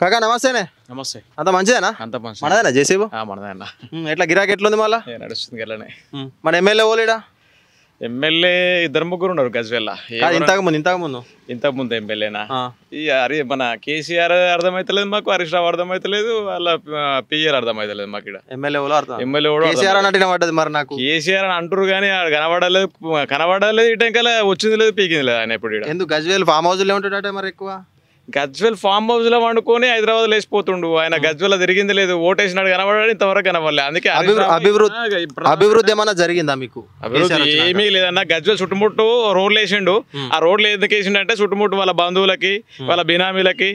కాకా నమస్తేనే నమస్తే అంత మంచిదేనా అంత మంచి మనదేనా జేసీబు మనదేనా ఎట్లా గిరాకీ ఎట్లుంది మళ్ళీ నడుస్తుంది వెళ్ళనే మన ఎమ్మెల్యే ఓలేడా ఎమ్మెల్యే ఇద్దరు ముగ్గురు ఉన్నారు గజ్వేల్ ఇంతకు ముందు ఇంతకు ముందు ఇంతకు ముందు ఎమ్మెల్యేనా ఈ అరే మన కేసీఆర్ అర్థమైతలేదు మాకు హరీష్ రావు అర్థమైతలేదు వాళ్ళ పిఆర్ అర్థమైతలేదు మాకు ఇక్కడ ఎమ్మెల్యే ఎమ్మెల్యే కేసీఆర్ అని పడ్డది మరి నాకు కేసీఆర్ అని అంటారు కానీ కనబడలేదు కనబడలేదు ఇటంకలా వచ్చింది లేదు పీకింది లేదు ఆయన ఎప్పుడు ఎందుకు గజ్వేల్ ఫామ్ హౌస్ లో ఉంటాడట మరి ఎక్కువ గజ్వెల్ ఫామ్ హౌస్ లో వండుకొని హైదరాబాద్ లేచిపోతుండు ఆయన గజ్వెల్ తిరిగింది లేదు ఓటేసినాడు కనబడాడు ఇంతవరకు కనబడలే అందుకే అభివృద్ధి అభివృద్ధి ఏమైనా జరిగిందా మీకు అభివృద్ధి ఏమీ లేదన్న గజ్వెల్ చుట్టుముట్టు రోడ్లు వేసిండు ఆ రోడ్లు ఎందుకు వేసిండే చుట్టుముట్టు వాళ్ళ బంధువులకి వాళ్ళ బినామీలకి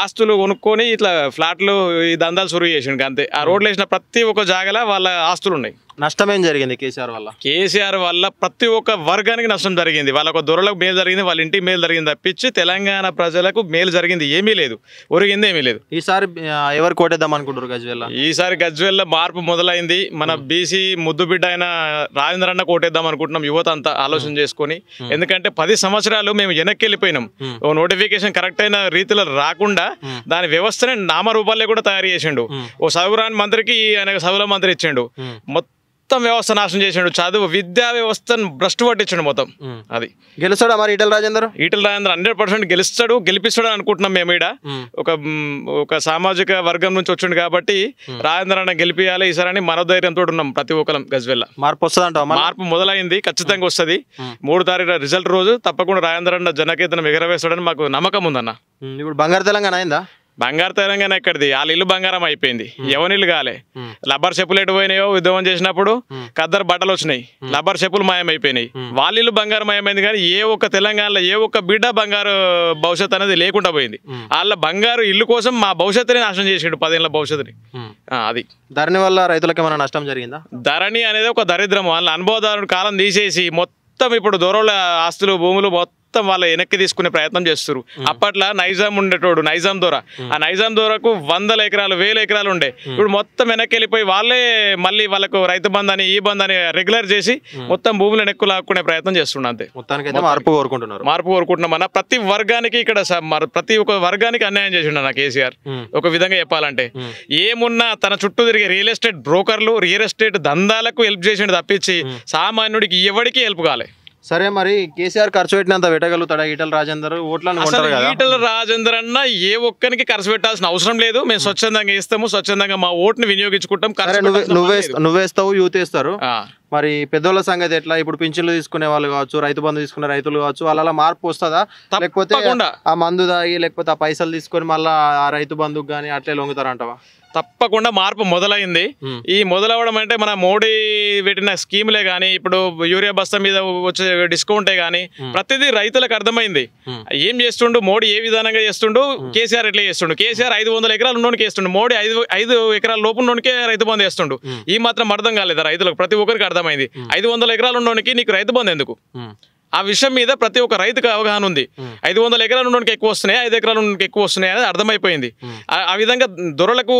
ఆస్తులు కొనుక్కొని ఇట్లా ఫ్లాట్లు ఈ దందాలు సురువు చేసిండు అంతే ఆ రోడ్లు వేసిన ప్రతి ఒక్క జాగాలో వాళ్ళ ఆస్తులు ఉన్నాయి నష్టం ఏం జరిగింది కేసీఆర్ వల్ల కేసీఆర్ వల్ల ప్రతి ఒక్క వర్గానికి నష్టం జరిగింది ఒక దొరలకు మేలు జరిగింది వాళ్ళ ఇంటికి మేలు జరిగింది తప్పించి తెలంగాణ ప్రజలకు మేలు జరిగింది ఏమీ లేదు ఒరిగింది ఏమీ లేదు ఈసారి ఎవరు కోటేద్దాం అనుకుంటారు గజ్వేల్ ఈసారి గజ్వేల్ మార్పు మొదలైంది మన బీసీ ముద్దుబిడ్డ అయిన రాజేంద్ర అన్న కోటేద్దాం అనుకుంటున్నాం యువత అంతా ఆలోచన చేసుకుని ఎందుకంటే పది సంవత్సరాలు మేము వెనక్కి వెళ్ళిపోయినాం నోటిఫికేషన్ కరెక్ట్ అయిన రీతిలో రాకుండా దాని వ్యవస్థనే నామరూపాలే కూడా తయారు చేసిండు ఓ సౌరాన్ మంత్రికి ఆయన చదువుల మంత్రి ఇచ్చిండు మొత్తం మొత్తం వ్యవస్థ నాశనం చేసిండు చదువు విద్యా వ్యవస్థను భ్రష్ పట్టించాడు మొత్తం అది గెలుస్తాడు మరి ఈటల రాజేందర్ ఈటల రాజేందర్ హండ్రెడ్ పర్సెంట్ గెలుస్తాడు గెలిపిస్తాడు అనుకుంటున్నాం మేము ఇక్కడ ఒక ఒక సామాజిక వర్గం నుంచి వచ్చిండు కాబట్టి రాజేందర్ అన్న గెలిపియాలి ఈసారి మనోధైర్యంతో ఉన్నాం ప్రతి ఒక్కరం గజ్వెల్ల మార్పు వస్తుంది మార్పు మొదలైంది ఖచ్చితంగా వస్తుంది మూడు తారీఖు రిజల్ట్ రోజు తప్పకుండా రాజేంద్ర అన్న జనకేతనం ఎగరవేస్తాడని మాకు నమ్మకం ఉందన్న ఇప్పుడు బంగారు తెలంగాణ అయిందా బంగారు తెలంగాణ ఎక్కడిది వాళ్ళ ఇల్లు బంగారం అయిపోయింది ఎవనిల్లు కాలే లబ్బర్ చెప్పులు ఎటు పోయినాయో ఉద్యమం చేసినప్పుడు కద్దరు బట్టలు వచ్చినాయి లబ్బర్ చెప్పులు మాయమైపోయినాయి వాళ్ళ ఇల్లు బంగారం మాయమైంది కానీ ఏ ఒక్క తెలంగాణలో ఏ ఒక్క బిడ్డ బంగారు భవిష్యత్ అనేది లేకుండా పోయింది వాళ్ళ బంగారు ఇల్లు కోసం మా భవిష్యత్తుని నాశనం చేసాడు పదేళ్ళ భవిష్యత్తుని అది ధరణి వల్ల రైతులకు ఏమైనా నష్టం జరిగిందా ధరణి అనేది ఒక దరిద్రం వాళ్ళ అనుభవదారుడు కాలం తీసేసి మొత్తం ఇప్పుడు దూరంలో ఆస్తులు భూములు మొత్తం మొత్తం వాళ్ళ వెనక్కి తీసుకునే ప్రయత్నం చేస్తారు అప్పట్లో నైజాం ఉండేటోడు నైజాం దూర ఆ నైజాం దూరకు వందల ఎకరాలు వేల ఎకరాలు ఉండే ఇప్పుడు మొత్తం వెనక్కి వెళ్ళిపోయి వాళ్ళే మళ్ళీ వాళ్ళకు రైతు బంద్ అని ఈ బంద్ అని రెగ్యులర్ చేసి మొత్తం భూములు వెనక్కు లాక్కునే ప్రయత్నం చేస్తున్నా అంతే మార్పు కోరుకుంటున్నారు మార్పు కోరుకుంటున్నాం అన్న ప్రతి వర్గానికి ఇక్కడ ప్రతి ఒక్క వర్గానికి అన్యాయం చేసిండు నా కేసీఆర్ ఒక విధంగా చెప్పాలంటే ఏమున్నా తన చుట్టూ తిరిగే రియల్ ఎస్టేట్ బ్రోకర్లు రియల్ ఎస్టేట్ దందాలకు హెల్ప్ చేసిండు తప్పించి సామాన్యుడికి ఎవరికి హెల్ప్ కాలే సరే మరి కేసీఆర్ ఖర్చు పెట్టినంత పెట్టగలుగుతాడా ఈటల రాజేందర్ ఓట్లను ఈటల రాజేందర్ అన్న ఏ ఒక్కరికి ఖర్చు పెట్టాల్సిన అవసరం లేదు మేము స్వచ్ఛందంగా ఇస్తాము స్వచ్ఛందంగా మా ఓట్ని వినియోగించుకుంటాం నువ్వే నువ్వేస్తావు యూత్ వేస్తారు మరి పెద్దోళ్ళ సంగతి ఎట్లా ఇప్పుడు పింఛన్లు తీసుకునే వాళ్ళు కావచ్చు రైతు బంధు తీసుకునే రైతులు కావచ్చు వాళ్ళ మార్పు వస్తుందా లేకపోతే ఆ మందు దాగి లేకపోతే ఆ పైసలు తీసుకొని మళ్ళీ ఆ రైతు బంధుకు కానీ అట్లే లొంగుతారంటవా తప్పకుండా మార్పు మొదలైంది ఈ మొదలవడం అంటే మన మోడీ పెట్టిన స్కీమ్లే కానీ ఇప్పుడు యూరియా బస్తా మీద వచ్చే డిస్కౌంటే కానీ ప్రతిదీ రైతులకు అర్థమైంది ఏం చేస్తుండు మోడీ ఏ విధానంగా చేస్తుండు కేసీఆర్ ఎట్లా చేస్తుండు కేసీఆర్ ఐదు వందల ఎకరాలు ఉన్నోనికి వేస్తుండు మోడీ ఐదు ఐదు ఎకరాల లోపు ఉన్నోనికే రైతు బంధు వేస్తుండు ఈ మాత్రం అర్థం కాలేదు రైతులకు ప్రతి ఒక్కరికి అర్థమైంది ఐదు వందల ఎకరాలు ఉన్నోనికి నీకు రైతు బంధు ఎందుకు ఆ విషయం మీద ప్రతి ఒక్క రైతుకు అవగాహన ఉంది ఐదు వందల ఎకరాల నుండి ఎక్కువ వస్తున్నాయి ఐదు ఎకరాల నుండి ఎక్కువ వస్తున్నాయి అనేది అర్థమైపోయింది ఆ విధంగా దొరలకు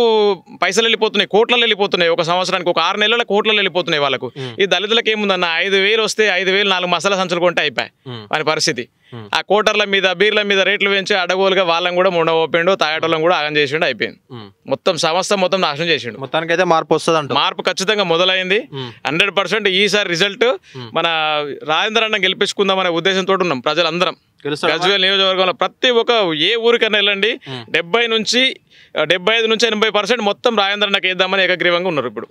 పైసలు వెళ్ళిపోతున్నాయి కోట్లలో వెళ్ళిపోతున్నాయి ఒక సంవత్సరానికి ఒక ఆరు నెలల కోట్లలో వెళ్ళిపోతున్నాయి వాళ్ళకు ఈ దళితులకు ఏముందన్న ఐదు వేలు వస్తే ఐదు వేలు నాలుగు మసాలా సంచులు కొంటే అయిపోయాయి వారి పరిస్థితి ఆ కోటర్ల మీద బీర్ల మీద రేట్లు పెంచి అడగోలుగా వాళ్ళని కూడా ఉండబోపిండు తాగేటోళ్ళని కూడా ఆగం చేసిండు అయిపోయింది మొత్తం సంస్థ మొత్తం నాశనం చేసిండు మొత్తానికైతే మార్పు వస్తుంది మార్పు ఖచ్చితంగా మొదలైంది హండ్రెడ్ పర్సెంట్ ఈసారి రిజల్ట్ మన రాజేంద్ర అన్న అనే ఉద్దేశంతో ఉన్నాం ప్రజలందరం గజ్వేల్ నియోజకవర్గంలో ప్రతి ఒక్క ఏ ఊరికైనా వెళ్ళండి డెబ్బై నుంచి డెబ్బై నుంచి ఎనభై పర్సెంట్ మొత్తం రాజేంద్ర అన్నకి వేద్దామని ఏకగ్రీవంగా ఉన్నారు ఇప్పుడు